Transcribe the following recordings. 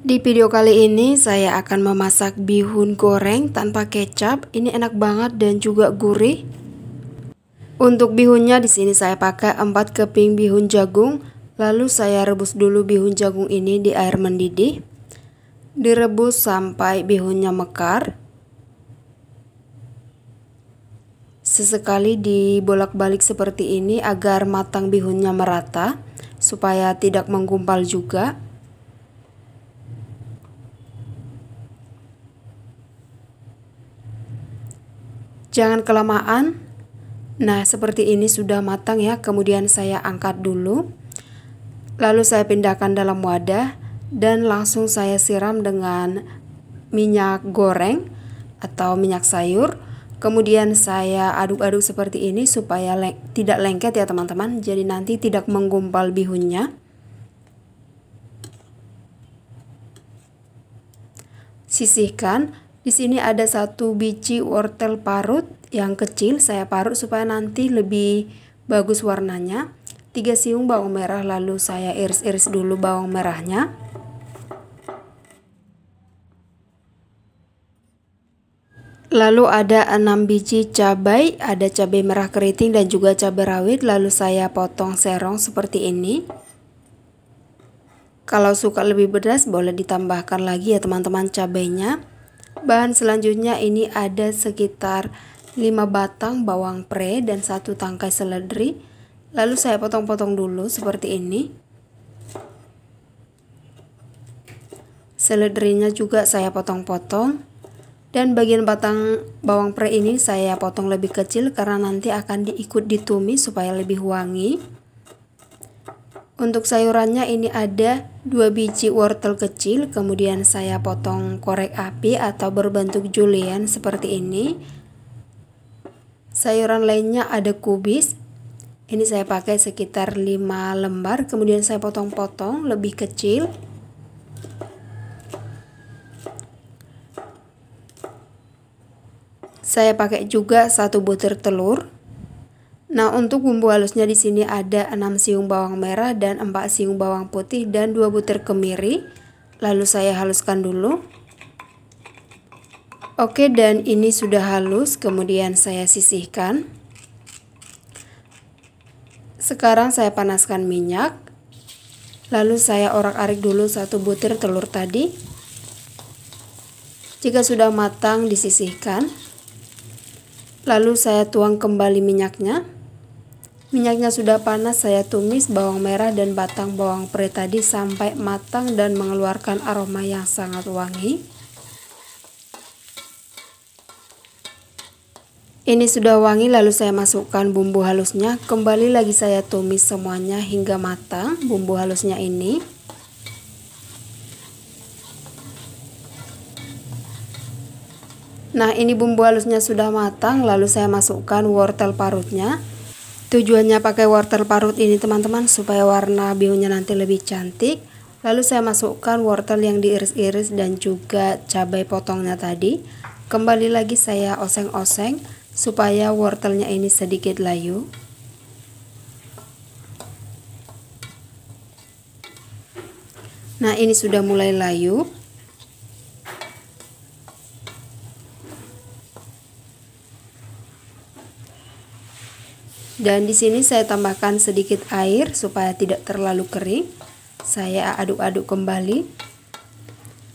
Di video kali ini saya akan memasak bihun goreng tanpa kecap. Ini enak banget dan juga gurih. Untuk bihunnya di sini saya pakai 4 keping bihun jagung. Lalu saya rebus dulu bihun jagung ini di air mendidih. Direbus sampai bihunnya mekar. Sesekali dibolak-balik seperti ini agar matang bihunnya merata supaya tidak menggumpal juga. Jangan kelamaan. Nah, seperti ini sudah matang ya. Kemudian saya angkat dulu. Lalu saya pindahkan dalam wadah dan langsung saya siram dengan minyak goreng atau minyak sayur. Kemudian saya aduk-aduk seperti ini supaya leng tidak lengket ya teman-teman. Jadi nanti tidak menggumpal bihunnya. Sisihkan di sini ada satu biji wortel parut yang kecil saya parut supaya nanti lebih bagus warnanya. 3 siung bawang merah lalu saya iris-iris dulu bawang merahnya. Lalu ada 6 biji cabai, ada cabai merah keriting dan juga cabai rawit lalu saya potong serong seperti ini. Kalau suka lebih pedas boleh ditambahkan lagi ya teman-teman cabainya. Bahan selanjutnya ini ada sekitar 5 batang bawang pre dan satu tangkai seledri. Lalu saya potong-potong dulu seperti ini. Seledrinya juga saya potong-potong. Dan bagian batang bawang pre ini saya potong lebih kecil karena nanti akan diikut ditumis supaya lebih wangi. Untuk sayurannya ini ada 2 biji wortel kecil, kemudian saya potong korek api atau berbentuk julian seperti ini. Sayuran lainnya ada kubis. Ini saya pakai sekitar 5 lembar, kemudian saya potong-potong lebih kecil. Saya pakai juga satu butir telur. Nah, untuk bumbu halusnya di sini ada 6 siung bawang merah dan 4 siung bawang putih dan 2 butir kemiri. Lalu saya haluskan dulu. Oke, dan ini sudah halus, kemudian saya sisihkan. Sekarang saya panaskan minyak. Lalu saya orak-arik dulu satu butir telur tadi. Jika sudah matang disisihkan. Lalu saya tuang kembali minyaknya. Minyaknya sudah panas, saya tumis bawang merah dan batang bawang pre tadi sampai matang dan mengeluarkan aroma yang sangat wangi. Ini sudah wangi lalu saya masukkan bumbu halusnya. Kembali lagi saya tumis semuanya hingga matang bumbu halusnya ini. Nah, ini bumbu halusnya sudah matang lalu saya masukkan wortel parutnya. Tujuannya pakai wortel parut ini teman-teman supaya warna biunya nanti lebih cantik. Lalu saya masukkan wortel yang diiris-iris dan juga cabai potongnya tadi. Kembali lagi saya oseng-oseng supaya wortelnya ini sedikit layu. Nah ini sudah mulai layu Dan di sini saya tambahkan sedikit air supaya tidak terlalu kering. Saya aduk-aduk kembali.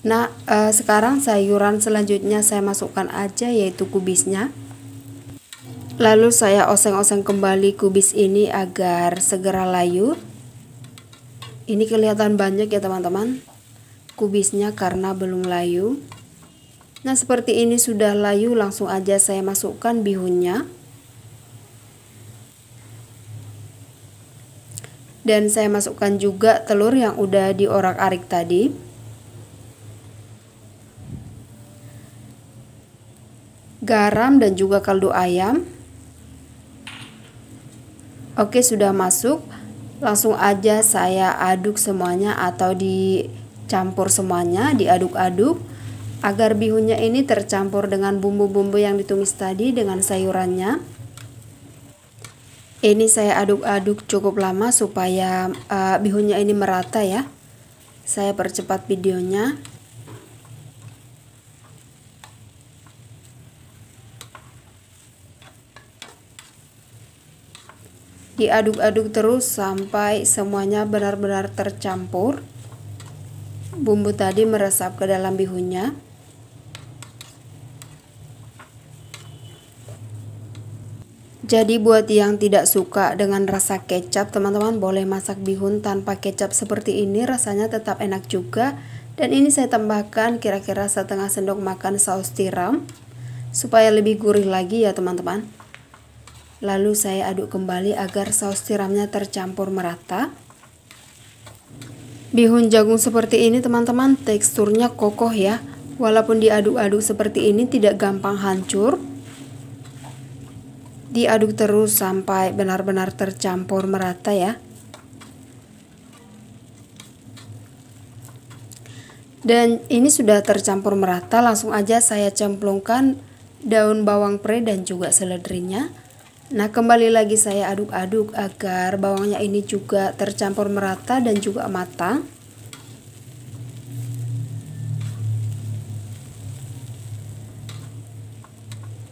Nah, eh, sekarang sayuran selanjutnya saya masukkan aja yaitu kubisnya. Lalu saya oseng-oseng kembali kubis ini agar segera layu. Ini kelihatan banyak ya teman-teman. Kubisnya karena belum layu. Nah, seperti ini sudah layu, langsung aja saya masukkan bihunnya. dan saya masukkan juga telur yang udah diorak-arik tadi garam dan juga kaldu ayam oke sudah masuk langsung aja saya aduk semuanya atau dicampur semuanya diaduk-aduk agar bihunnya ini tercampur dengan bumbu-bumbu yang ditumis tadi dengan sayurannya ini saya aduk-aduk cukup lama supaya uh, bihunnya ini merata ya. Saya percepat videonya. Diaduk-aduk terus sampai semuanya benar-benar tercampur. Bumbu tadi meresap ke dalam bihunnya. Jadi buat yang tidak suka dengan rasa kecap, teman-teman boleh masak bihun tanpa kecap seperti ini, rasanya tetap enak juga. Dan ini saya tambahkan kira-kira setengah sendok makan saus tiram supaya lebih gurih lagi ya teman-teman. Lalu saya aduk kembali agar saus tiramnya tercampur merata. Bihun jagung seperti ini teman-teman teksturnya kokoh ya. Walaupun diaduk-aduk seperti ini tidak gampang hancur diaduk terus sampai benar-benar tercampur merata ya dan ini sudah tercampur merata langsung aja saya cemplungkan daun bawang pre dan juga seledrinya nah kembali lagi saya aduk-aduk agar bawangnya ini juga tercampur merata dan juga matang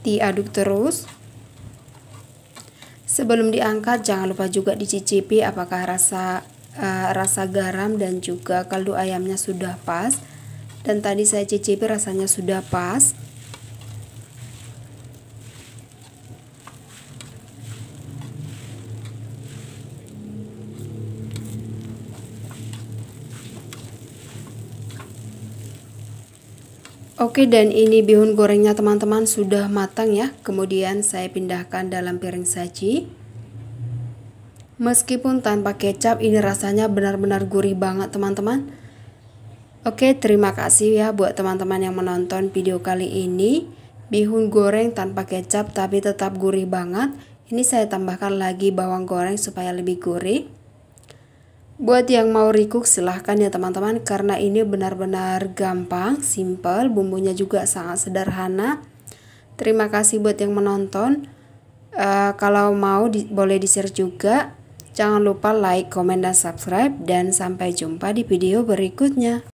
diaduk terus Sebelum diangkat, jangan lupa juga dicicipi apakah rasa uh, rasa garam dan juga kaldu ayamnya sudah pas. Dan tadi saya cicipi rasanya sudah pas. Oke dan ini bihun gorengnya teman-teman sudah matang ya Kemudian saya pindahkan dalam piring saji Meskipun tanpa kecap ini rasanya benar-benar gurih banget teman-teman Oke terima kasih ya buat teman-teman yang menonton video kali ini Bihun goreng tanpa kecap tapi tetap gurih banget Ini saya tambahkan lagi bawang goreng supaya lebih gurih Buat yang mau rikuk silahkan ya teman-teman karena ini benar-benar gampang, simple, bumbunya juga sangat sederhana. Terima kasih buat yang menonton. Uh, kalau mau di, boleh di-share juga. Jangan lupa like, komen, dan subscribe. Dan sampai jumpa di video berikutnya.